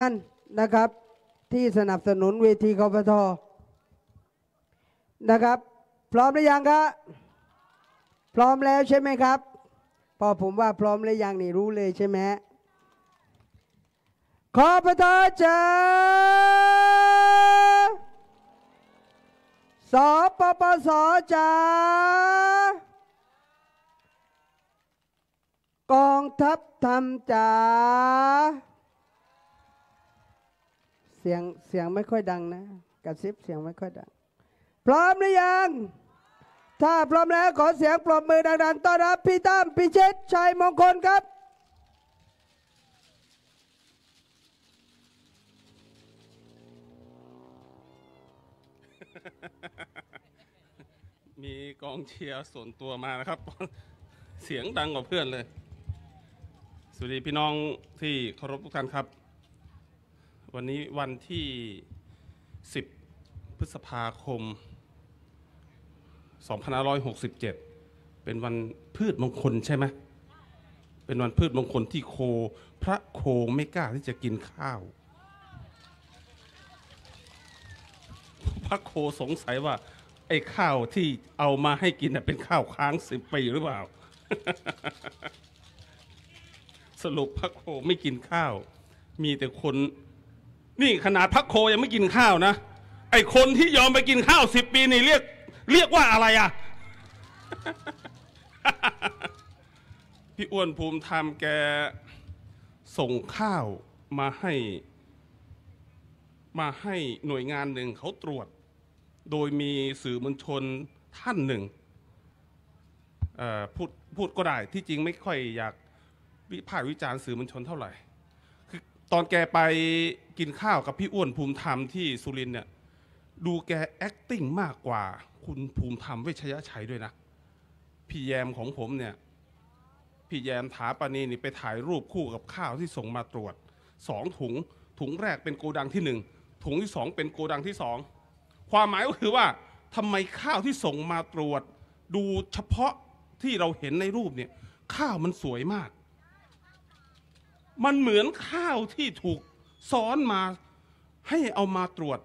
ท่านนะครับที่สนับสนุนเวทีคอพทนะครับพร้อมหรือยังครับพร้อมแล้วใช่ไหมครับพอผมว่าพร้อมหรือยังนี่รู้เลยใช่ไหมขอประทาจ้าสปปสจ้ากองทัพทำจ้าียงเสียงไม่ค่อยดังนะกระซิบเสียงไม่ค่อยดัง พร้อมหรือยัง ถ้าพร้อมแล้วขอเสียงปรบมือดังๆต้อนรับพี่ตั้มพี่เชษชัยมงคลครับ มีกองเชียร์ส่วนตัวมานะครับ เสียงดังกว่าเพื่อนเลยสวัสดีพี่น้องที่เคารพทุกท่านครับวันนี้วันที่ 10 พฤษภาคม 2567 เป็นวันพืชมงคลใช่ไหม เป็นวันพืชมงคลที่โค พระโคไม่กล้าที่จะกินข้าว พระโคสงสัยว่า ไอ้ข้าวที่เอามาให้กินเป็นข้าวค้างสิบปีหรือเปล่า สรุปพระโคไม่กินข้าว มีแต่คนนี่ ขนาดพักโค ยังไม่กินข้าวนะ ไอคนที่ยอมไปกินข้าวสิบปี นี่เรียกเรียกว่าอะไรอะ่ะ พี่อ้วนภูมิธรรมแกส่งข้าวมาให้มาให้หน่วยงานหนึ่งเขาตรวจ โดยมีสื่อมวลชนท่านหนึ่งพูดพูดก็ได้ที่จริงไม่ค่อยอยากวิพากษ์วิจารณ์สื่อมวลชนเท่าไหร่ตอนแกไปกินข้าวกับพี่อ้วนภูมิธรรมที่สุรินเนี่ยดูแก acting มากกว่าคุณภูมิธรรมเวชยชัยด้วยนะพี่แยมของผมเนี่ย พี่แยมถาปานีนี่ไปถ่ายรูปคู่กับข้าวที่ส่งมาตรวจสองถุงถุงแรกเป็นโกดังที่หนึ่งถุงที่สองเป็นโกดังที่สองความหมายก็คือว่าทำไมข้าวที่ส่งมาตรวจ ดูเฉพาะที่เราเห็นในรูปเนี่ยข้าวมันสวยมากมันเหมือนข้าวที่ถูกซ้อนมาให้เอามาตรวจ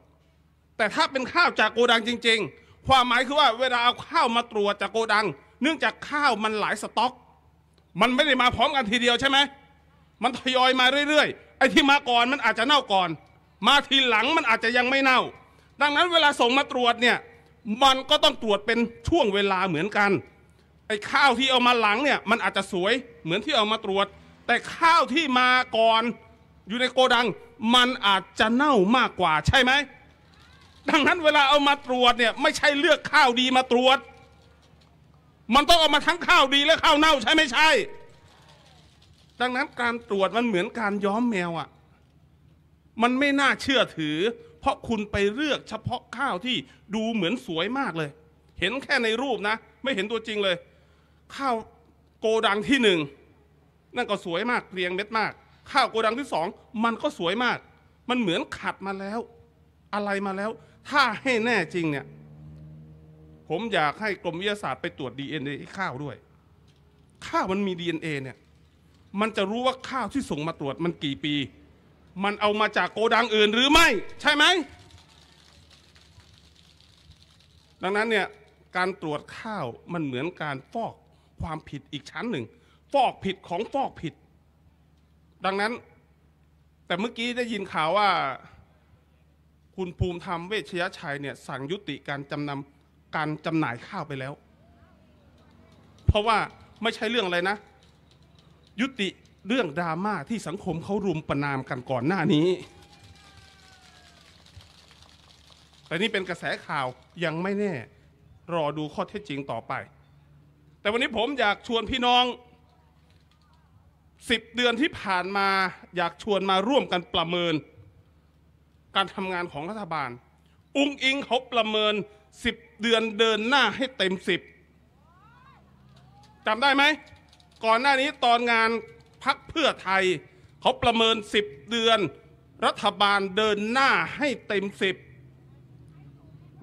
แต่ถ้าเป็นข้าวจากโกดังจริงๆ ความหมายคือว่าเวลาเอาข้าวมาตรวจจากโกดัง เนื่องจากข้าวมันหลายสต็อก มันไม่ได้มาพร้อมกันทีเดียวใช่ไหมมันทยอยมาเรื่อย ๆ ไอ้ที่มาก่อน มันอาจจะเน่าก่อน มาทีหลังมันอาจจะยังไม่เน่า ดังนั้นเวลาส่งมาตรวจเนี่ยมันก็ต้องตรวจเป็นช่วงเวลาเหมือนกัน ไอ้ข้าวที่เอามาหลังเนี่ยมันอาจจะสวยเหมือนที่เอามาตรวจแต่ข้าวที่มาก่อนอยู่ในโกดัง มันอาจจะเน่ามากกว่าใช่ไหม ดังนั้นเวลาเอามาตรวจเนี่ยไม่ใช่เลือกข้าวดีมาตรวจ มันต้องเอามาทั้งข้าวดีและข้าวเน่าใช่ไม่ใช่ ดังนั้นการตรวจมันเหมือนการย้อมแมวอะ่ะ มันไม่น่าเชื่อถือ เพราะคุณไปเลือกเฉพาะข้าวที่ดูเหมือนสวยมากเลย เห็นแค่ในรูปนะ ไม่เห็นตัวจริงเลย ข้าวโกดังที่หนึ่งนั่นก็สวยมากเรียงเม็ดมาก ข้าวโกดังที่สองมันก็สวยมาก มันเหมือนขัดมาแล้ว อะไรมาแล้ว ถ้าให้แน่จริงเนี่ยผมอยากให้กรมวิทยาศาสตร์ไปตรวจ DNA ที่ข้าวด้วย ข้าวมันมี DNA เนี่ยมันจะรู้ว่าข้าวที่ส่งมาตรวจมันกี่ปี มันเอามาจากโกดังอื่นหรือไม่ ใช่ไหมดังนั้นเนี่ยการตรวจข้าวมันเหมือนการฟอกความผิดอีกชั้นหนึ่งฟอกผิดของฟอกผิด ดังนั้นแต่เมื่อกี้ได้ยินข่าวว่าคุณภูมิธรรมเวชยชัยเนี่ยสั่งยุติการจำนำการจำหน่ายข้าวไปแล้ว เพราะว่าไม่ใช่เรื่องอะไรนะ ยุติเรื่องดราม่าที่สังคมเขารุมประนามกันก่อนหน้านี้ แต่นี่เป็นกระแสข่าวยังไม่แน่รอดูข้อเท็จจริงต่อไป แต่วันนี้ผมอยากชวนพี่น้องสิบเดือนที่ผ่านมาอยากชวนมาร่วมกันประเมิน การทำงานของรัฐบาลอุ้งอิงเขาประเมินสิบเดือนเดินหน้าให้เต็มสิบจำได้ไหมก่อนหน้านี้ตอนงานพักเพื่อไทยเขาประเมินสิบเดือนรัฐบาลเดินหน้าให้เต็มสิบ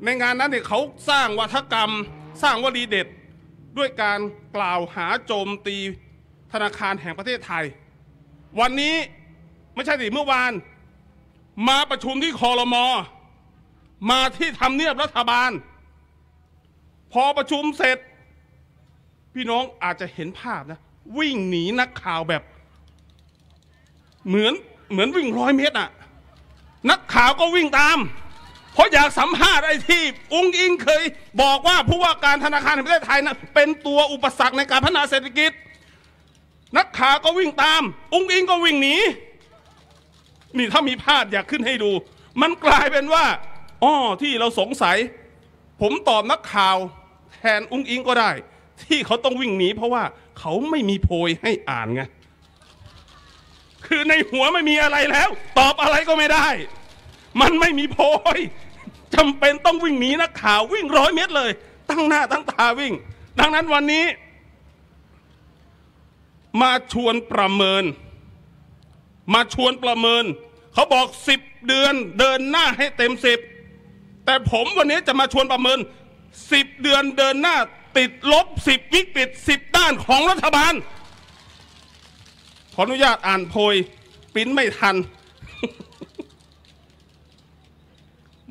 ในงานนั้นเนี่ยเขาสร้างวัฒกรรมสร้างวลีเด็ดด้วยการกล่าวหาโจมตีธนาคารแห่งประเทศไทย วันนี้ไม่ใช่สิเมื่อวานมาประชุมที่คอรมอมาที่ทำเนียบรัฐบาล พอประชุมเสร็จ พี่น้องอาจจะเห็นภาพนะวิ่งหนีนักข่าวแบบ เหมือนเหมือนวิ่งร้อยเมตรอะนักข่าวก็วิ่งตาม เพราะอยากสัมภาษณ์ไอ้ที่อง้งอิงเคยบอกว่าผู้ว่าการธนาคารแห่งประเทศไทยนะเป็นตัวอุปสรรคในการพัฒนาเศรษฐกิจนักข่าวก็วิ่งตามอุ้งอิงก็วิ่งหนีนี่ถ้ามีภาพอยากขึ้นให้ดู มันกลายเป็นว่า อ้อที่เราสงสัย ผมตอบนักข่าว แทนอุ้งอิงก็ได้ ที่เขาต้องวิ่งหนีเพราะว่าเขาไม่มีโพยให้อ่านไงคือในหัวไม่มีอะไรแล้ว ตอบอะไรก็ไม่ได้ มันไม่มีโพยจำเป็นต้องวิ่งหนีนักข่าววิ่งร้อยเมตรเลย ตั้งหน้า ตั้งตา วิ่ง ดังนั้นวันนี้มาชวนประเมิน มาชวนประเมิน เขาบอกสิบเดือนเดินหน้าให้เต็มสิบแต่ผมวันนี้จะมาชวนประเมินสิบเดือนเดินหน้าติดลบสิบวิกฤตสิบด้านของรัฐบาลขออนุญาตอ่านโพย ปิ้นไม่ทัน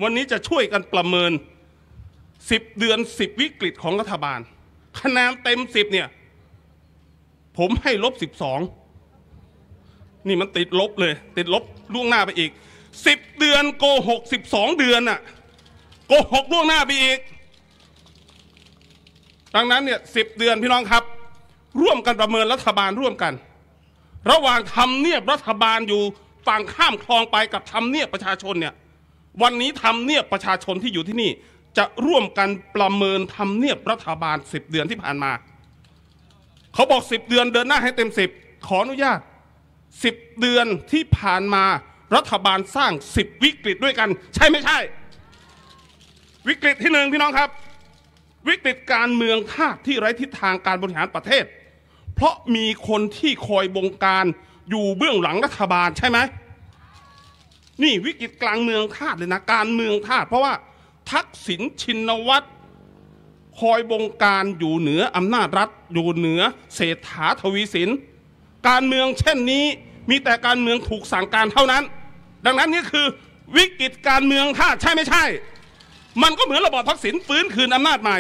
วันนี้จะช่วยกันประเมินสิบเดือนสิบวิกฤตของรัฐบาลคะแนนเต็มสิบเนี่ยผมให้ลบสิบสองนี่มันติดลบเลย ติดลบล่วงหน้าไปอีกสิบเดือนโกหกสิบสองเดือนน่ะโกหกล่วงหน้าไปอีก ดังนั้นเนี่ยสิบเดือนพี่น้องครับ ร่วมกันประเมินรัฐบาลร่วมกัน ระหว่างทำเนียบรัฐบาลอยู่ฝั่งข้ามคลองไปกับทำเนียบประชาชนเนี่ยวันนี้ทำเนียบประชาชนที่อยู่ที่นี่จะร่วมกันประเมินทำเนียบรัฐบาลสิบเดือนที่ผ่านมาเขาบอกสิบเดือนเดินหน้าให้เต็มสิบขออนุญาตสิบเดือนที่ผ่านมารัฐบาลสร้างสิบวิกฤตด้วยกัน ใช่ไม่ใช่ วิกฤตที่หนึ่งพี่น้องครับ วิกฤตการเมืองภาคที่ไร้ทิศทางการบริหารประเทศ เพราะมีคนที่คอยบงการอยู่เบื้องหลังรัฐบาลใช่ไหมนี่วิกฤตกลางเมืองธาตุเลยนะ การเมืองธาตุเพราะว่าทักษิณชินวัตรคอยบงการอยู่เหนืออำนาจรัฐ อยู่เหนือเศรษฐาทวีสิน การเมืองเช่นนี้มีแต่การเมืองถูกสั่งการเท่านั้น ดังนั้นนี่คือวิกฤตการเมืองถ้าใช่ไม่ใช่ มันก็เหมือนระบอบทักษิณฟื้นคืนอำนาจใหม่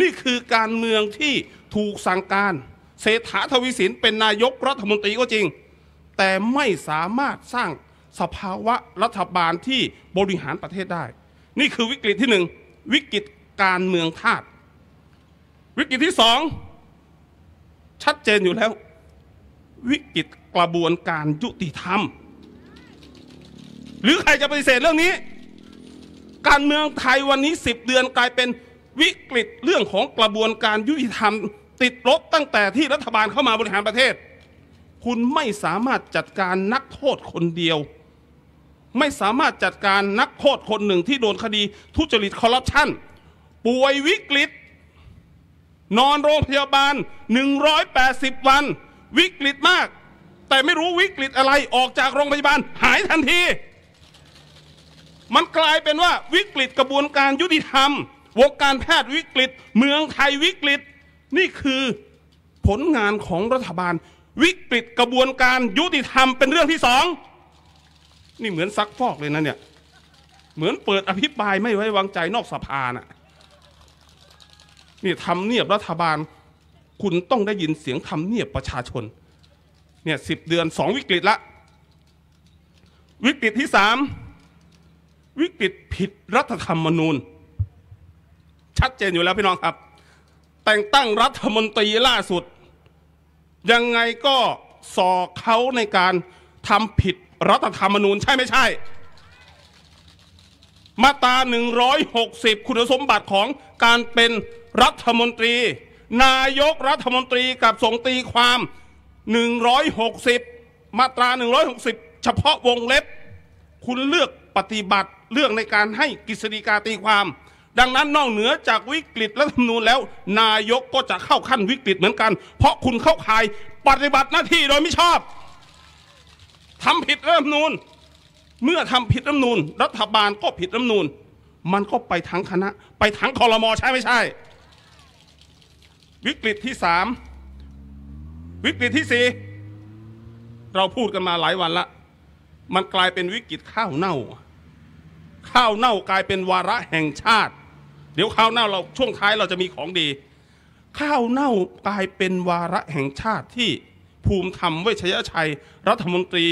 นี่คือการเมืองที่ถูกสั่งการ เศรษฐาทวีสินเป็นนายกรัฐมนตรีก็จริง แต่ไม่สามารถสร้างสภาวะรัฐบาลที่บริหารประเทศได้ นี่คือวิกฤตที่หนึ่งวิกฤตการเมืองทาตวิกฤตที่สองชัดเจนอยู่แล้ว วิกฤตกระบวนการยุติธรรม หรือใครจะปฏิเสธเรื่องนี้ การเมืองไทยวันนี้สิบเดือนกลายเป็นวิกฤตเรื่องของกระบวนการยุติธรรมติดลบตั้งแต่ที่รัฐบาลเข้ามาบริหารประเทศ คุณไม่สามารถจัดการนักโทษคนเดียว ไม่สามารถจัดการนักโทษคนหนึ่งที่โดนคดี ทุจริตคอร์รัปชันป่วยวิกฤตนอนโรงพยาบาล 180 วันวิกฤตมาก แต่ไม่รู้วิกฤตอะไรออกจากโรงพยาบาล หายทันที มันกลายเป็นว่าวิกฤตกระบวนการยุติธรรมวงการแพทย์วิกฤต เมืองไทยวิกฤตนี่คือผลงานของรัฐบาล วิกฤตกระบวนการยุติธรรมเป็นเรื่องที่สองนี่เหมือนซักฟอกเลยนะเนี่ย เหมือนเปิดอภิปรายไม่ไว้วางใจนอกสภาน่ะนี่ทำเนียบรัฐบาล คุณต้องได้ยินเสียงทำเนียบประชาชนเนี่ยสิบเดือนสองวิกฤตละวิกฤตที่สามวิกฤตผิดรัฐธรรมนูญ ชัดเจนอยู่แล้วพี่น้องครับ แต่งตั้งรัฐมนตรีล่าสุด ยังไงก็สอกเขาในการทำผิดรัฐธรรมนูญใช่ไม่ใช่ มาตรา160 คุณสมบัติของการเป็นรัฐมนตรีนายกรัฐมนตรีกับส่งตีความ 160 มาตรา 160 เฉพาะวงเล็บ คุณเลือกปฏิบัติเลือกในการให้กฤษฎีกาตีความ ดังนั้นนอกเหนือจากวิกฤตรัฐธรรมนูญแล้ว นายกก็จะเข้าขั้นวิกฤตเหมือนกัน เพราะคุณเข้าข่ายปฏิบัติหน้าที่โดยไม่ชอบทำผิดรัฐธรรมนูญเมื่อทำผิดรัฐมนูลรัฐบาลก็ผิดรัฐมนูลมันก็ไปทั้งคณะ ไปทั้งคอรมอใช่ไม่ใช่วิกฤตที่สามวิกฤตที่สี่เราพูดกันมาหลายวันละ มันกลายเป็นวิกฤตข้าวเน่า ข้าวเน่ากลายเป็นวาระแห่งชาติ เดี๋ยวข้าวเน่าเราช่วงท้ายเราจะมีของดี ข้าวเน่ากลายเป็นวาระแห่งชาติที่ภูมิธรรมเวชยชัยรัฐมนตรี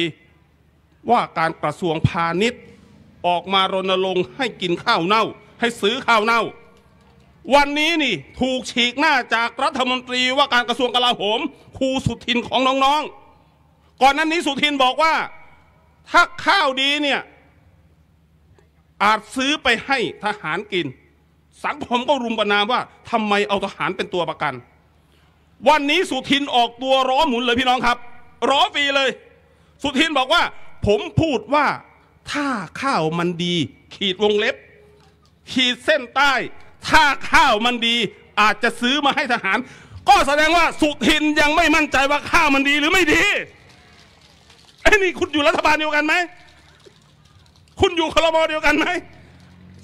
ว่าการกระทรวงพาณิชย์ออกมารณรงค์ให้กินข้าวเน่า ให้ซื้อข้าวเน่าวันนี้นี่ถูกฉีกหน้าจากรัฐมนตรีว่าการกระทรวงกลาโหมครูสุทินของน้องๆ ก่อนนั้นนี้สุทินบอกว่า ถ้าข้าวดีเนี่ยอาจซื้อไปให้ทหารกิน สังคมก็รุมประนามว่าทำไมเอาทหารเป็นตัวประกัน วันนี้สุทินออกตัวร้อหมุนเลยพี่น้องครับร้อฟรีเลย สุทินบอกว่าผมพูดว่าถ้าข้าวมันดี ขีดวงเล็บ ขีดเส้นใต้ถ้าข้าวมันดีอาจจะซื้อมาให้ทหาร ก็แสดงว่าสุทินยังไม่มั่นใจว่าข้าวมันดีหรือไม่ดีไอ้นี่คุณอยู่รัฐบาลเดียวกันไหมคุณอยู่คลมอเดียวกันไหม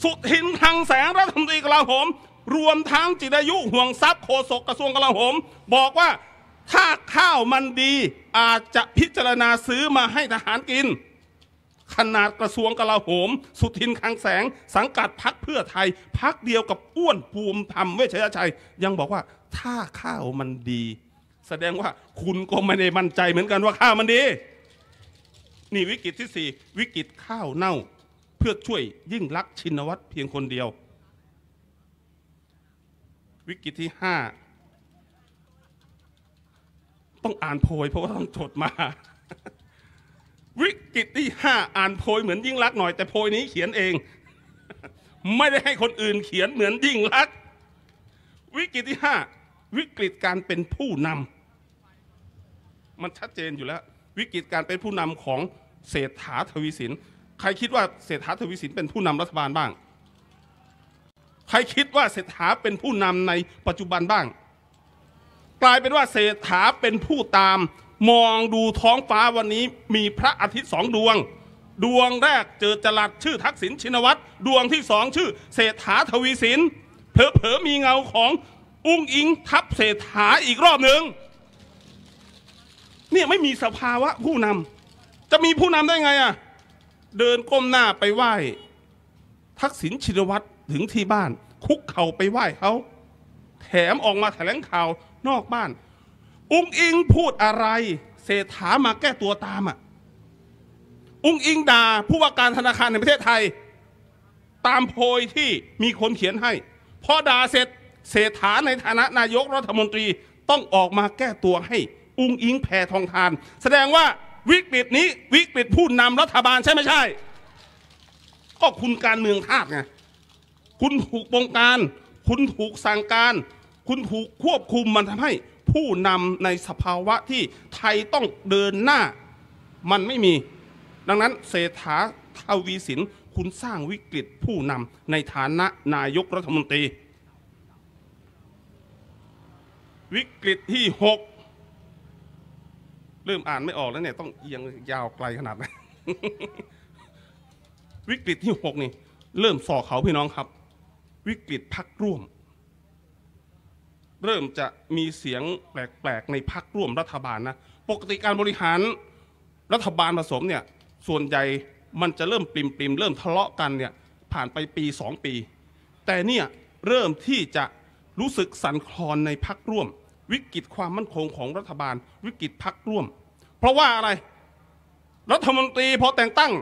สุทินทางแสงรัฐมนตรีกลาโหม รวมทั้งจิตายุห่วงทรัพย์โฆษกกระทรวงกลาโหม บอกว่า ถ้าข้าวมันดี อาจจะพิจารณาซื้อมาให้ทหารกินขนาดกระทรวงกลาโหม สุทินคังแสง สังกัดพักเพื่อไทยพักเดียวกับอ้วนภูมิธรรมเวชยชัย ยังบอกว่าถ้าข้าวมันดี แสดงว่าคุณก็ไม่ได้มั่นใจเหมือนกันว่าข้าวมันดีนี่วิกฤตที่สี่วิกฤตข้าวเน่า เพื่อช่วยยิ่งรักชินวัตรเพียงคนเดียว วิกฤตที่ห้าต้องอ่านโพย เพราะว่าต้องจดมาวิกฤตที่ห้าอ่านโพยเหมือนยิ่งรักหน่อยแต่โพยนี้เขียนเอง ไม่ได้ให้คนอื่นเขียนเหมือนยิ่งรักวิกฤตที่ห้าวิกฤตการเป็นผู้นำมันชัดเจนอยู่แล้ววิกฤตการเป็นผู้นำของเศรษฐาทวีสิน ใครคิดว่าเศรษฐาทวีสินเป็นผู้นำรัฐบาลบ้าง ใครคิดว่าเศรษฐาเป็นผู้นำในปัจจุบันบ้างกลายเป็นว่าเศรษฐาเป็นผู้ตามมองดูท้องฟ้าวันนี้มีพระอาทิตย์สองดวง ดวงแรกเจอจรัสชื่อทักษิณชินวัตรดวงที่สองชื่อ เศรษฐาทวีสิน เผลอๆมีเงาของอุ้งอิงทับเศรษฐาอีกรอบหนึ่งเนี่ย ไม่มีสภาวะผู้นำจะมีผู้นำได้ไงอะ่ะ เดินก้มหน้าไปไหว้ ทักษิณชินวัตรถึงที่บ้าน คุกเข่าไปไหว้เขาแถมออกมาแถลงข่าวนอกบ้านอุ้งอิงพูดอะไร เศรษฐามาแก้ตัวตามอ่ะ อุ้งอิงดาผู้ว่าการธนาคารในประเทศไทย ตามโพยที่มีคนเขียนให้ พอด่าเสร็จเศรษฐาในฐานะนายกรัฐมนตรีต้องออกมาแก้ตัวให้ อุ้งอิงแพทองทาน แสดงว่าวิกฤตนี้วิกฤตผู้นำรัฐบาลใช่ไม่ใช่ ก็คุณการเมืองทาสไงคุณถูกบงการ คุณถูกสั่งการ คุณถูกควบคุมมันทำให้ผู้นำในสภาวะที่ไทยต้องเดินหน้ามันไม่มี ดังนั้นเศรษฐาทวีสินคุณสร้างวิกฤตผู้นำในฐานะนายกรัฐมนตรี วิกฤตที่ 6 เริ่มอ่านไม่ออกแล้วเนี่ยต้องเอียงยาวไกลขนาดนั้นวิกฤตที่ 6 นี่เริ่มสอกเขาพี่น้องครับ วิกฤตพักร่วมเริ่มจะมีเสียงแปลกๆ ในพักร่วมรัฐบาลนะปกติการบริหารรัฐบาลผสมเนี่ยส่วนใหญ่มันจะเริ่มปริมปริมเริ่มทะเลาะกันเนี่ยผ่านไปปีสองปี แต่เนี่ยเริ่มที่จะรู้สึกสั่นคลอนในพักร่วม วิกฤตความมั่นคงของรัฐบาล วิกฤตพักร่วม เพราะว่าอะไร รัฐมนตรีพอแต่งตั้ง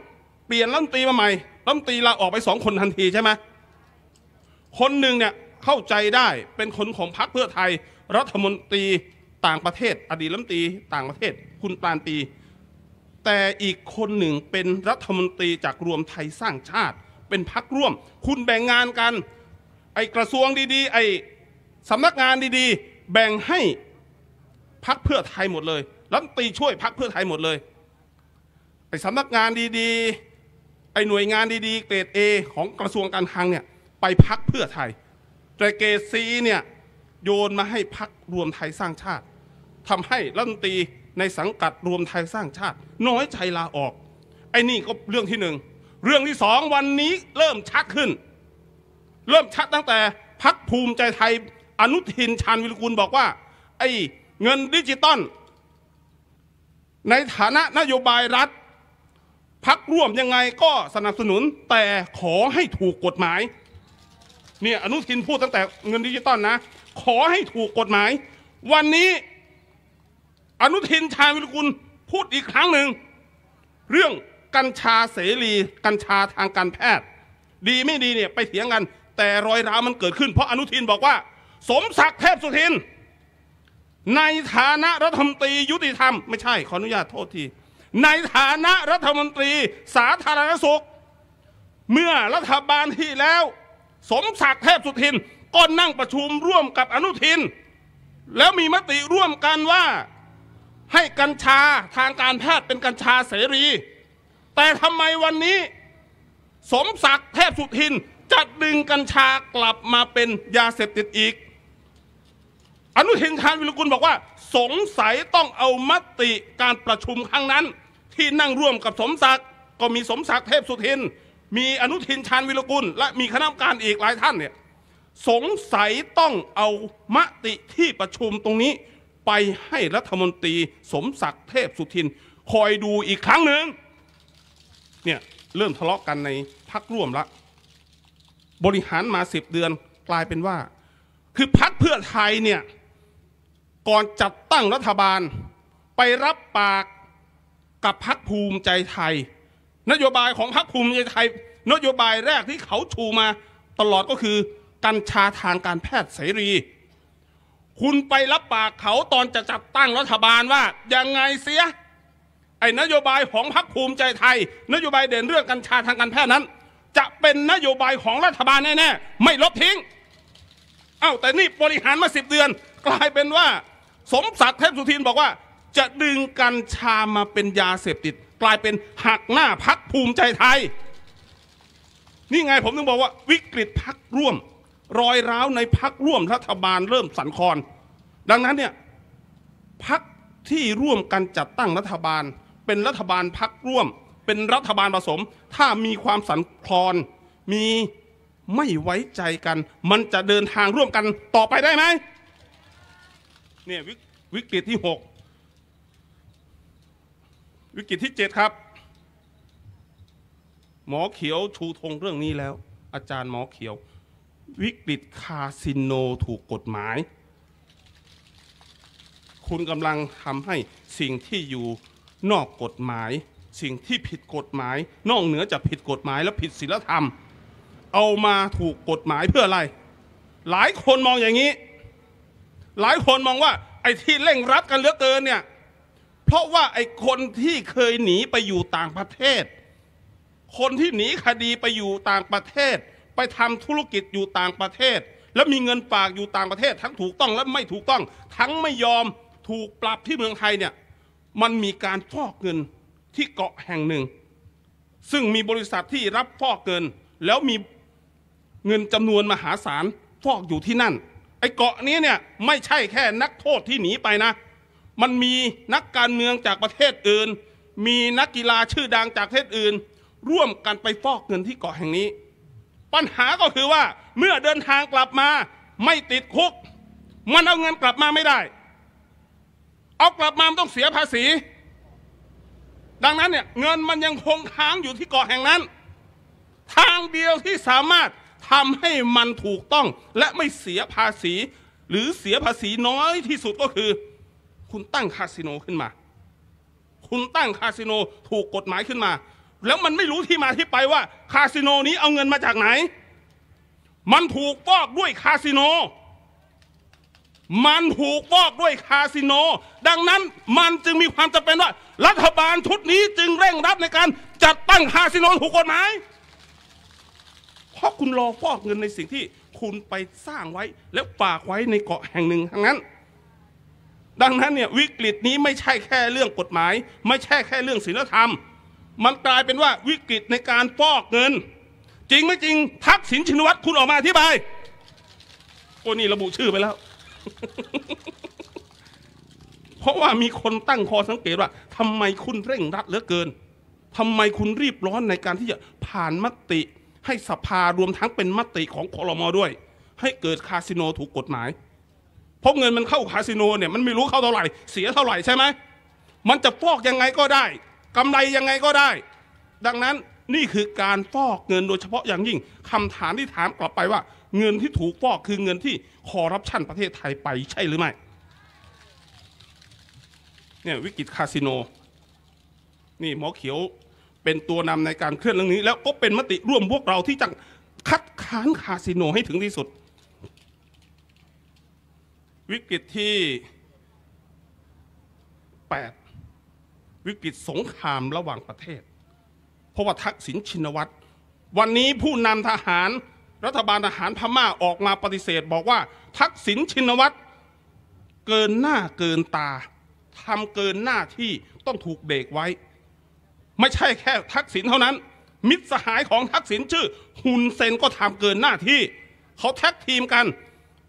เปลี่ยนรัฐมนตรีมาใหม่รัฐมนตรีลาออกไปสองคนทันทีใช่ไหมคนหนึ่งเนี่ยเข้าใจได้เป็นคนของพรรคเพื่อไทย รัฐมนตรีต่างประเทศ อดีตรัฐมนตรีต่างประเทศคุณปานตี แต่อีกคนหนึ่งเป็นรัฐมนตรีจากรวมไทยสร้างชาติ เป็นพรรคร่วม คุณแบ่งงานกัน ไอกระทรวงดีๆไอสำนักงานดีๆ แบ่งให้พักเพื่อไทยหมดเลยรัฐมนตรีช่วยพักเพื่อไทยหมดเลยไอสำนักงานดีๆ ไอหน่วยงานดี ๆเกรดเอของกระทรวงการคลังเนี่ยไปพักเพื่อไทยตรเกซีเนี่ยโยนมาให้พักรวมไทยสร้างชาติ ทำให้รัฐมนตรีในสังกัดรวมไทยสร้างชาติ น้อยใจลาออกไอ้นี่ก็เรื่องที่หนึ่งเรื่องที่สองวันนี้เริ่มชัดขึ้น เริ่มชัดตั้งแต่พักภูมิใจไทยอนุทินชาญวิรกุลบอกว่า ไอ้เงินดิจิตอลในฐานะนโยบายรัฐ พักร่วมยังไงก็สนับสนุนแต่ขอให้ถูกกฎหมายเนี่ยอนุทินพูดตั้งแต่เงินดิจิตอลนะ ขอให้ถูกกฎหมาย วันนี้อนุทินชาญวิรุลพูดอีกครั้งหนึ่ง เรื่องกัญชาเสรี กัญชาทางการแพทย์ ดีไม่ดีเนี่ย ไปเถียงกันแต่รอยร้าวมันเกิดขึ้น เพราะอนุทินบอกว่า สมศักดิ์เทพสุทิน ในฐานะรัฐมนตรียุติธรรมไม่ใช่ ขออนุญาตโทษที ในฐานะรัฐมนตรี สาธารณสุขเมื่อรัฐบาลที่แล้วสมศักดิ์เทพสุทินก็นั่งประชุมร่วมกับอนุทิน แล้วมีมติร่วมกันว่าให้กัญชาทางการแพทย์เป็นกัญชาเสรี แต่ทำไมวันนี้ สมศักดิ์เทพสุทินจัดดึงกัญชากลับมาเป็นยาเสพติดอีก อนุทินชาญวิรุกุลบอกว่า สงสัยต้องเอามติการประชุมครั้งนั้นที่นั่งร่วมกับสมศักดิ์ก็มีสมศักดิ์เทพสุทินมีอนุทินชาญวิรกุลและมีคณะกรรมการอีกหลายท่านเนี่ย สงสัยต้องเอามติที่ประชุมตรงนี้ ไปให้รัฐมนตรี สมศักดิ์เทพสุทินคอยดูอีกครั้งหนึ่งเนี่ย เริ่มทะเลาะกันในพักร่วมละบริหารมาสิบเดือนกลายเป็นว่า คือพักเพื่อไทยเนี่ย ก่อนจัดตั้งรัฐบาลไปรับปากกับพักภูมิใจไทยนโยบายของพรรคภูมิใจไทย นโยบายแรกที่เขาชูมาตลอดก็คือกัญชาทางการแพทย์เสรี คุณไปรับปากเขาตอนจะจัดตั้งรัฐบาลว่ายังไงเสียไอ้นโยบายของพรรคภูมิใจไทย นโยบายเด่นเรื่องกัญชาทางการแพทย์นั้น จะเป็นนโยบายของรัฐบาลแน่ๆไม่ลบทิ้งอ้าวแต่นี่บริหารมาสิบเดือน กลายเป็นว่าสมศักดิ์เทพสุทินบอกว่า จะดึงกัญชามาเป็นยาเสพติดกลายเป็น หักหน้าพักภูมิใจไทย นี่ไงผมถึงบอกว่าวิกฤตพักร่วมรอยร้าวในพักร่วมรัฐบาลเริ่มสันคอนดังนั้นเนี่ยพักที่ร่วมกันจัดตั้งรัฐบาล เป็นรัฐบาลพักร่วมเป็นรัฐบาลผสม ถ้ามีความสันคลอนมีไม่ไว้ใจกัน มันจะเดินทางร่วมกันต่อไปได้ไหมเนี่ยวิกฤตที่หกวิกฤตที่เจ็ดครับ หมอเขียวชูธงเรื่องนี้แล้ว อาจารย์หมอเขียว วิกฤตคาสิโนถูกกฎหมาย คุณกำลังทำให้สิ่งที่อยู่นอกกฎหมาย สิ่งที่ผิดกฎหมาย นอกเหนือจากผิดกฎหมายและผิดศีลธรรม เอามาถูกกฎหมายเพื่ออะไร หลายคนมองอย่างนี้ หลายคนมองว่าไอ้ที่เร่งรัดกันเหลือเกินเนี่ยเพราะว่าไอ้คนที่เคยหนีไปอยู่ต่างประเทศ คนที่หนีคดีไปอยู่ต่างประเทศ ไปทำธุรกิจอยู่ต่างประเทศ แล้วมีเงินฝากอยู่ต่างประเทศ ทั้งถูกต้องและไม่ถูกต้อง ทั้งไม่ยอมถูกปรับที่เมืองไทยเนี่ย มันมีการฟอกเงินที่เกาะแห่งหนึ่ง ซึ่งมีบริษัทที่รับฟอกเงินแล้วมีเงินจำนวนมหาศาลฟอกอยู่ที่นั่น ไอ้เกาะนี้เนี่ยไม่ใช่แค่นักโทษที่หนีไปนะมันมีนักการเมืองจากประเทศอื่น มีนักกีฬาชื่อดังจากประเทศอื่น ร่วมกันไปฟอกเงินที่เกาะแห่งนี้ ปัญหาก็คือว่า เมื่อเดินทางกลับมาไม่ติดคุกมันเอาเงินกลับมาไม่ได้ เอากลับมาต้องเสียภาษี ดังนั้นเนี่ย เงินมันยังคงค้างอยู่ที่เกาะแห่งนั้น ทางเดียวที่สามารถทำให้มันถูกต้องและไม่เสียภาษีหรือเสียภาษีน้อยที่สุดก็คือคุณตั้งคาสิโนขึ้นมา คุณตั้งคาสิโนถูกกฎหมายขึ้นมา แล้วมันไม่รู้ที่มาที่ไปว่า คาสิโนนี้เอาเงินมาจากไหน มันถูกฟอกด้วยคาสิโน มันถูกฟอกด้วยคาสิโน ดังนั้นมันจึงมีความจำเป็นว่า รัฐบาลชุดนี้จึงเร่งรัดในการ จัดตั้งคาสิโนถูกกฎหมาย เพราะคุณรอฟอกเงินในสิ่งที่คุณไปสร้างไว้ แล้วฝากไว้ในเกาะแห่งหนึ่งทั้งนั้นดังนั้นเนี่ยวิกฤตนี้ไม่ใช่แค่เรื่องกฎหมาย ไม่ใช่แค่เรื่องศีลธรรม มันกลายเป็นว่าวิกฤตในการฟอกเงิน จริงไม่จริง ทักษิณชินวัตรคุณออกมาอธิบายโอ้นี่ระบุชื่อไปแล้ว เพราะว่ามีคนตั้งคอสังเกตว่า ทำไมคุณเร่งรัดเหลือเกิน ทำไมคุณรีบร้อนในการที่จะผ่านมติ ให้สภารวมทั้งเป็นมติของคอรมอด้วย ให้เกิดคาสิโนถูกกฎหมายราะเงินมันเข้าคาสิโนเนี่ยมันไม่รู้เข้าเท่าไหร่ เสียเท่าไหร่ใช่ไหมมันจะฟอกยังไงก็ได้ กำไรยังไงก็ได้ ดังนั้นนี่คือการฟอกเงินโดยเฉพาะอย่างยิ่ง คำถามที่ถามกลับไปว่า เงินที่ถูกฟอกคือเงินที่คอร์รัปชันประเทศไทยไปใช่หรือไม่เนี่ยวิกฤตคาสิโนนี่หมอเขียวเป็นตัวนำในการเคลื่อนเรื่องนี้ แล้วก็เป็นมติร่วมพวกเราที่จะคัดค้านคาสิโนให้ถึงที่สุดวิกฤตที่ 8 วิกฤตสงครามระหว่างประเทศ เพราะว่าทักษิณชินวัตร วันนี้ผู้นำทหารรัฐบาลทหารพม่าออกมาปฏิเสธ บอกว่าทักษิณชินวัตรเกินหน้าเกินตาทำเกินหน้าที่ต้องถูกเบรกไว้ ไม่ใช่แค่ทักษิณเท่านั้น มิตรสหายของทักษิณชื่อหุนเซนก็ทำเกินหน้าที่ เขาแท็กทีมกัน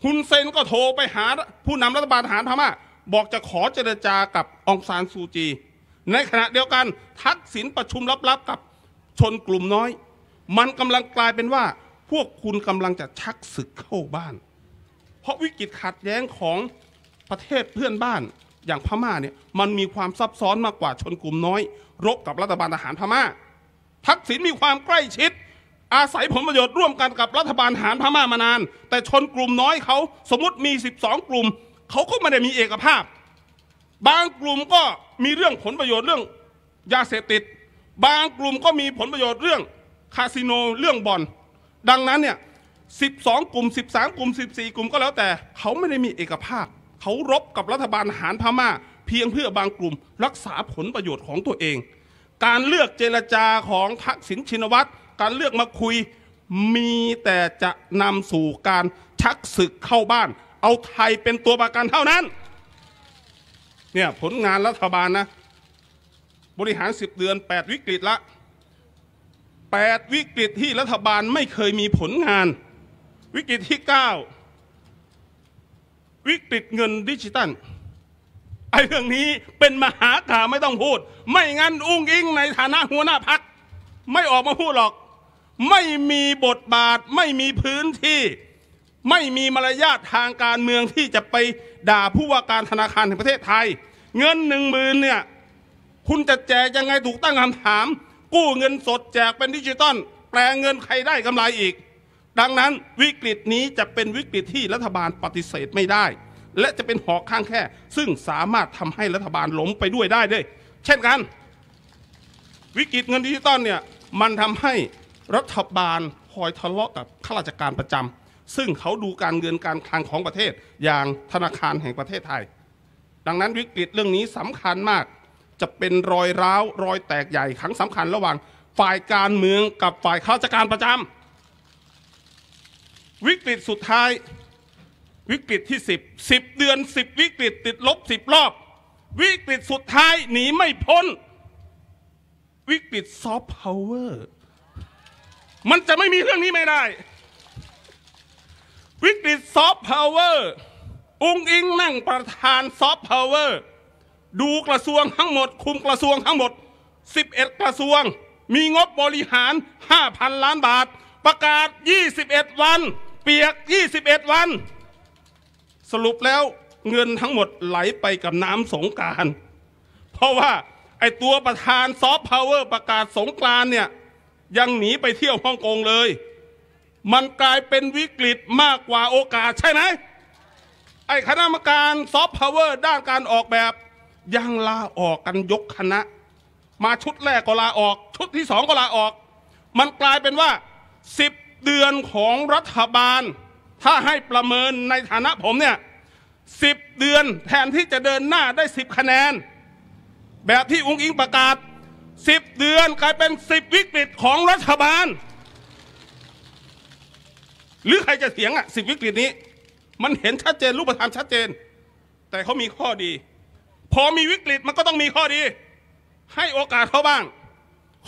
ฮุนเซนก็โทรไปหาผู้นำรัฐบาลทหารพม่าบอกจะขอเจรจากับองซานซูจี ในขณะเดียวกันทักษิณประชุมลับๆกับชนกลุ่มน้อย มันกำลังกลายเป็นว่า พวกคุณกำลังจะชักศึกเข้าบ้าน เพราะวิกฤตขัดแย้งของประเทศเพื่อนบ้านอย่างพม่าเนี่ยมันมีความซับซ้อนมากกว่าชนกลุ่มน้อยรบกับรัฐบาลทหารพม่าทักษิณมีความใกล้ชิดอาศัยผลประโยชน์ร่วมกันกับรัฐบาลหารพม่ามานาน แต่ชนกลุ่มน้อยเขาสมมติมี 12 กลุ่ม เขาก็ไม่ได้มีเอกภาพ บางกลุ่มก็มีเรื่องผลประโยชน์เรื่องยาเสพติด บางกลุ่มก็มีผลประโยชน์เรื่องคาสิโนเรื่องบ่อนดังนั้นเนี่ย12 กลุ่ม 13 กลุ่ม 14 กลุ่มก็แล้วแต่เขาไม่ได้มีเอกภาพ เขารบกับรัฐบาลหารพม่า เพียงเพื่อบางกลุ่มรักษาผลประโยชน์ของตัวเอง การเลือกเจรจาของทักษิณชินวัตรการเลือกมาคุยมีแต่จะนำสู่การชักศึกเข้าบ้าน เอาไทยเป็นตัวประกันเท่านั้น เนี่ย ผลงานรัฐบาลนะ บริหารสิบเดือน 8 วิกฤตละ 8 วิกฤตที่รัฐบาลไม่เคยมีผลงาน วิกฤตที่ 9 วิกฤตเงินดิจิตัลไอ้เรื่องนี้เป็นมหากาไม่ต้องพูด ไม่งั้นอุ้งอิงในฐานะหัวหน้าพัก ไม่ออกมาพูดหรอกไม่มีบทบาทไม่มีพื้นที่ไม่มีมารยาททางการเมืองที่จะไปด่าผู้ว่าการธนาคารแห่งประเทศไทย เงินหนึ่งหมื่นเนี่ยคุณจะแจกยังไงถูกตั้งคำถาม กู้เงินสดแจกเป็นดิจิตอลแปลเงินใครได้กำไรอีก ดังนั้นวิกฤตนี้จะเป็นวิกฤตที่รัฐบาลปฏิเสธไม่ได้ และจะเป็นหอกข้างแค่ ซึ่งสามารถทำให้รัฐบาลล้มไปด้วยได้ด้วยเช่นกัน วิกฤต เงินดิจิตอลเนี่ยมันทำให้รัฐบาลคอยทะเลาะกับข้าราชการประจำ ซึ่งเขาดูการเงินการคลังของประเทศ อย่างธนาคารแห่งประเทศไทย ดังนั้นวิกฤตเรื่องนี้สำคัญมากจะเป็นรอยร้าว รอยแตกใหญ่ครั้งสำคัญระหว่าง ฝ่ายการเมืองกับฝ่ายข้าราชการประจำ วิกฤตสุดท้าย วิกฤตที่10 10 เดือน 10 วิกฤตติดลบ 10 รอบ วิกฤตสุดท้าย หนีไม่พ้น วิกฤตซอฟต์พาวเวอร์มันจะไม่มีเรื่องนี้ไม่ได้ วิกฤตซอฟต์พาวเวอร์องค์อิงนั่งประธานซอฟต์พาวเวอร์ดูกระทรวงทั้งหมดคุมกระทรวงทั้งหมด 11 กระทรวงมีงบบริหาร 5,000 ล้านบาท ประกาศ 21 วัน เปียก 21 วัน สรุปแล้วเงินทั้งหมดไหลไปกับน้ำสงการ เพราะว่าไอตัวประธานซอฟต์พาวเวอร์ประกาศสงการเนี่ยยังหนีไปเที่ยวฮ่องกงเลย มันกลายเป็นวิกฤตมากกว่าโอกาสใช่ไหม ไอ้คณะกรรมการซอฟต์พาวเวอร์ด้านการออกแบบ ยังลาออกกันยกคณะ มาชุดแรกก็ลาออก ชุดที่สองก็ลาออก มันกลายเป็นว่าสิบเดือนของรัฐบาล ถ้าให้ประเมินในฐานะผมเนี่ยสิบเดือนแทนที่จะเดินหน้าได้สิบคะแนน แบบที่อุ้งอิงประกาศสิบเดือนกลายเป็นสิบวิกฤตของรัฐบาล หรือใครจะเถียงอ่ะสิบวิกฤตนี้ มันเห็นชัดเจนรูปธรรมชัดเจน แต่เขามีข้อดี พอมีวิกฤตมันก็ต้องมีข้อดี ให้โอกาสเขาบ้าง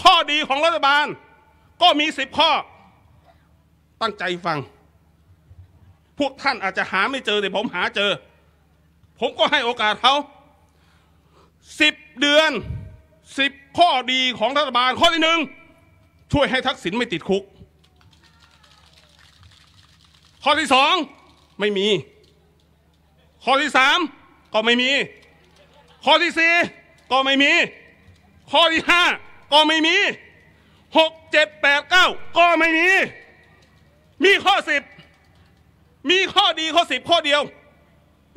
ข้อดีของรัฐบาลก็มีสิบข้อตั้งใจฟัง พวกท่านอาจจะหาไม่เจอแต่ผมหาเจอ ผมก็ให้โอกาสเขาสิบเดือนสิบข้อดีของรัฐบาลข้อที่หนึ่ง ช่วยให้ทักษิณไม่ติดคุก ข้อที่สองไม่มี ข้อที่สามก็ไม่มี ข้อที่สี่ก็ไม่มี ข้อที่ห้าก็ไม่มีหกเจ็ดแปดเก้าก็ไม่มี มีข้อสิบมีข้อดีข้อสิบข้อเดียว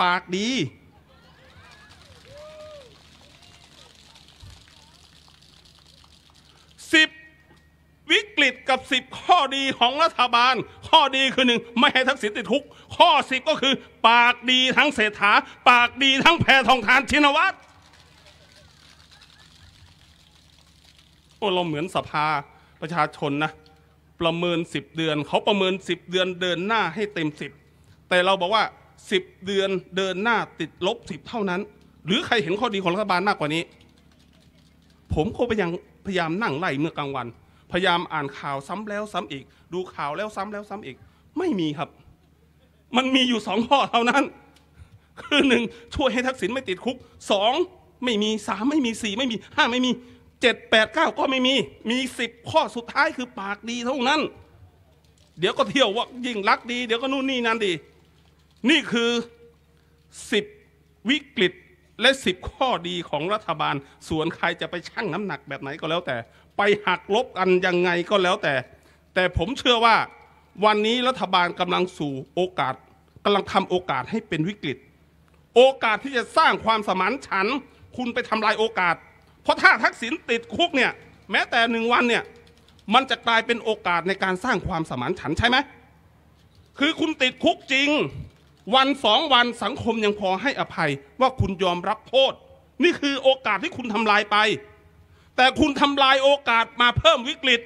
ปากดีสิบวิกฤตกับสิบข้อดีของรัฐบาล ข้อดีคือหนึ่ง ไม่ให้ทักษิณติดทุกข้อสิบก็คือปากดีทั้งเศรษฐา ปากดีทั้งแพทองทานชินวัตรโอ้เราเหมือนสภาประชาชนนะประเมินสิบเดือน เขาประเมินสิบเดือนเดินหน้าให้เต็มสิบแต่เราบอกว่าสิบเดือนเดินหน้าติดลบสิบเท่านั้น หรือใครเห็นข้อดีของรัฐบาลมากกว่านี้ ผมก็ไปยังพยายามนั่งไล่เมื่อกลางวันพยายามอ่านข่าวซ้ำแล้วซ้ำอีก ดูข่าวแล้วซ้ำแล้วซ้ำอีก ไม่มีครับ มันมีอยู่สองข้อเท่านั้น คือหนึ่งช่วยให้ทักษิณไม่ติดคุกสอง ไม่มีสามไม่มีสี่ไม่มีห้าไม่มีเจ็ดแปดเก้าก็ไม่มีมีสิบข้อสุดท้ายคือปากดีเท่านั้น เดี๋ยวก็เที่ยวว่ายิ่งรักดีเดี๋ยวก็นู่นนี่นั่นดี นี่คือสิบวิกฤตและสิบข้อดีของรัฐบาล ส่วนใครจะไปชั่งน้ำหนักแบบไหนก็แล้วแต่ ไปหักลบกัน ยังไงก็แล้วแต่ แต่ผมเชื่อว่าวันนี้รัฐบาลกำลังสู่โอกาสกำลังทำโอกาสให้เป็นวิกฤตโอกาสที่จะสร้างความสมานฉัน์คุณไปทำลายโอกาส เพราะถ้าทักษิณติดคุกเนี่ย แม้แต่หนึ่งวันเนี่ย มันจะกลายเป็นโอกาสในการสร้างความสมานฉัน์ใช่ไหมคือคุณติดคุกจริงวันสองวันสังคมยังพอให้อภัยว่าคุณยอมรับโทษ นี่คือโอกาสที่คุณทำลายไป แต่คุณทำลายโอกาสมาเพิ่มวิกฤต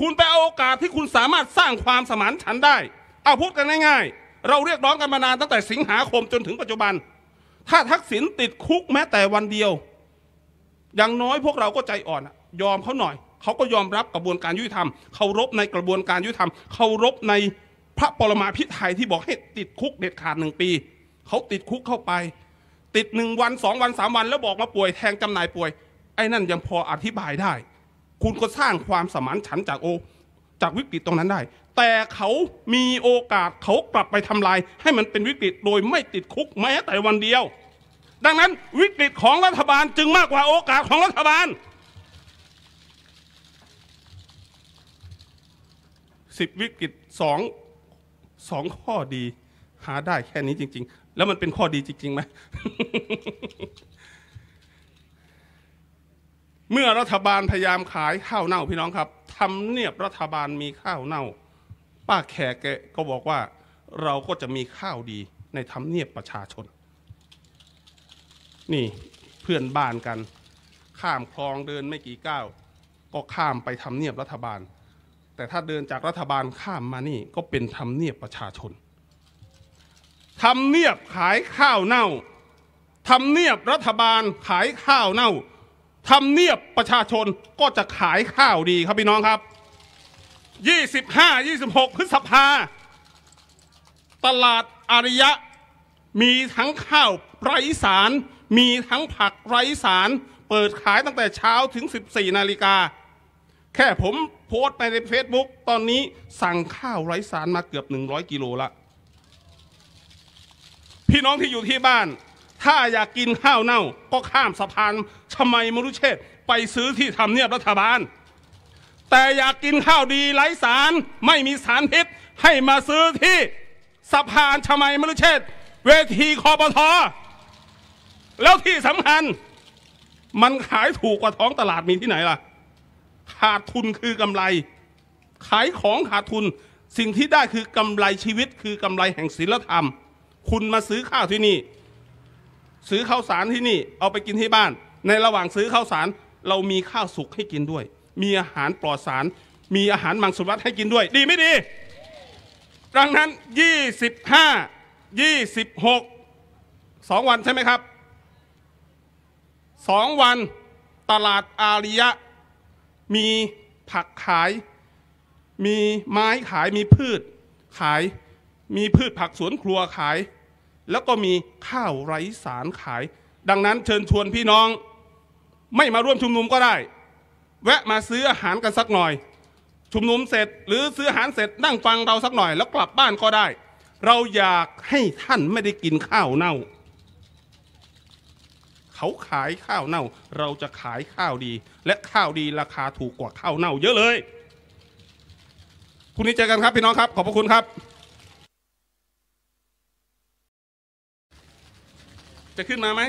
คุณไปเอาโอกาสที่คุณสามารถสร้างความสมานฉันได้เอาพูดกันง่ายๆ เราเรียกร้องกันมานานตั้งแต่สิงหาคมจนถึงปัจจุบัน ถ้าทักษิณติดคุกแม้แต่วันเดียวอย่างน้อยพวกเราก็ใจอ่อนยอมเขาหน่อยเขาก็ยอมรับกระบวนการยุติธรรมเคารพในกระบวนการยุติธรรมเคารพในพระปรมาพิไทยที่บอกให้ติดคุกเด็ดขาดหนึ่งปี เขาติดคุกเข้าไป ติดหนึ่งวันสองวันสามวันแล้วบอกมาป่วยแทงจำหน่ายป่วยไอ้นั่นยังพออธิบายได้ คุณก็สร้างความสมานฉันจากโอจากวิกฤตตรงนั้นได้ แต่เขามีโอกาสเขากลับไปทำลายให้มันเป็นวิกฤตโดยไม่ติดคุกแม้แต่วันเดียว ดังนั้นวิกฤตของรัฐบาล จึงมากกว่าโอกาสของรัฐบาลสิบวิกฤตสองสองข้อดีหาได้แค่นี้จริงๆ แล้วมันเป็นข้อดีจริงๆไหมเมื่อรัฐบาลพยายามขายข้าวเน่าพี่น้องครับทำเนียบรัฐบาลมีข้าวเน่า ป้าแขกแกก็บอกว่าเราก็จะมีข้าวดีในทำเนียบประชาชน นี่เพื่อนบ้านกัน ข้ามคลองเดินไม่กี่ก้าวก็ข้ามไปทำเนียบรัฐบาลแต่ถ้าเดินจากรัฐบาลข้ามมานี่ก็เป็นทำเนียบประชาชน ทำเนียบขายข้าวเน่าทำเนียบรัฐบาลขายข้าวเน่าทำเนียบประชาชนก็จะขายข้าวดีครับพี่น้องครับ 25 26พฤษภา ตลาดอาริยะมีทั้งข้าวไร้สารมีทั้งผักไร้สารเปิดขายตั้งแต่เช้าถึง 14 นาฬิกาแค่ผมโพสต์ไปใน Facebook ตอนนี้สั่งข้าวไร้สารมาเกือบ 100 กิโลละ พี่น้องที่อยู่ที่บ้าน ถ้าอยากกินข้าวเน่าก็ข้ามสะพานชมัยมรุเชษไปซื้อที่ทำเนียบรัฐบาลแต่อยากกินข้าวดีไร้สารไม่มีสารพิษให้มาซื้อที่สะพานชมัยมรุเชษเวทีคอปทอแล้วที่สำคัญ มันขายถูกกว่าท้องตลาดมีที่ไหนล่ะขาดทุนคือกำไร ขายของขาดทุน สิ่งที่ได้คือกำไรชีวิตคือกำไรแห่งศีลธรรมคุณมาซื้อข้าวที่นี่ ซื้อข้าวสารที่นี่ เอาไปกินที่บ้าน ในระหว่างซื้อข้าวสาร เรามีข้าวสุกให้กินด้วย มีอาหารปลอดสาร มีอาหารมังสวิรัตให้กินด้วย ดีไม่ดี ดังนั้น 25 26 2 วันใช่ไหมครับ 2 วัน ตลาดอาริยะมีผักขาย มีไม้ขาย มีพืชขาย มีพืชผักสวนครัวขาย แล้วก็มีข้าวไร้สารขาย ดังนั้นเชิญชวนพี่น้อง ไม่มาร่วมชุมนุมก็ได้ แวะมาซื้ออาหารกันสักหน่อย ชุมนุมเสร็จ หรือซื้ออาหารเสร็จนั่งฟังเราสักหน่อย แล้วกลับบ้านก็ได้ เราอยากให้ท่านไม่ได้กินข้าวเน่าเขาขายข้าวเน่า เราจะขายข้าวดี และข้าวดีราคาถูกกว่าข้าวเน่าเยอะเลย คุณนี้เจอกันครับ พี่น้องครับ ขอบพระคุณครับ จะขึ้นมาไหม